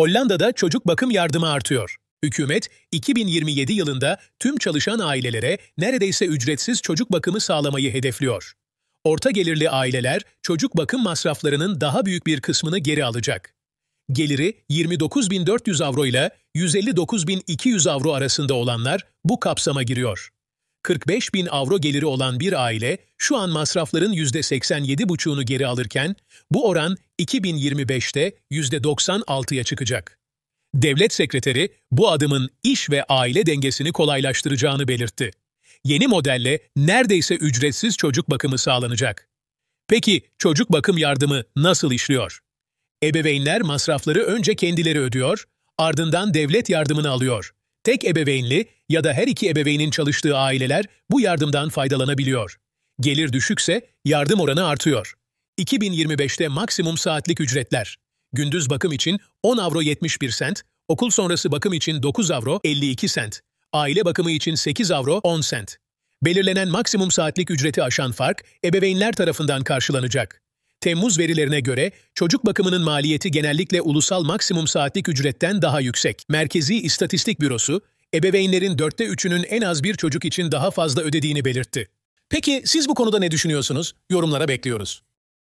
Hollanda'da çocuk bakım yardımı artıyor. Hükümet, 2027 yılında tüm çalışan ailelere neredeyse ücretsiz çocuk bakımı sağlamayı hedefliyor. Orta gelirli aileler çocuk bakım masraflarının daha büyük bir kısmını geri alacak. Geliri 29.400 avro ile 159.200 avro arasında olanlar bu kapsama giriyor. 45 bin avro geliri olan bir aile şu an masrafların %87,5'unu geri alırken bu oran 2025'te %96'ya çıkacak. Devlet sekreteri bu adımın iş ve aile dengesini kolaylaştıracağını belirtti. Yeni modelle neredeyse ücretsiz çocuk bakımı sağlanacak. Peki çocuk bakım yardımı nasıl işliyor? Ebeveynler masrafları önce kendileri ödüyor, ardından devlet yardımını alıyor. Tek ebeveynli ya da her iki ebeveynin çalıştığı aileler bu yardımdan faydalanabiliyor. Gelir düşükse yardım oranı artıyor. 2025'te maksimum saatlik ücretler. Gündüz bakım için 10 avro 71 sent, okul sonrası bakım için 9 avro 52 sent, aile bakımı için 8 avro 10 sent. Belirlenen maksimum saatlik ücreti aşan fark ebeveynler tarafından karşılanacak. Temmuz verilerine göre çocuk bakımının maliyeti genellikle ulusal maksimum saatlik ücretten daha yüksek. Merkezi İstatistik Bürosu, ebeveynlerin dörtte üçünün en az bir çocuk için daha fazla ödediğini belirtti. Peki siz bu konuda ne düşünüyorsunuz? Yorumlara bekliyoruz.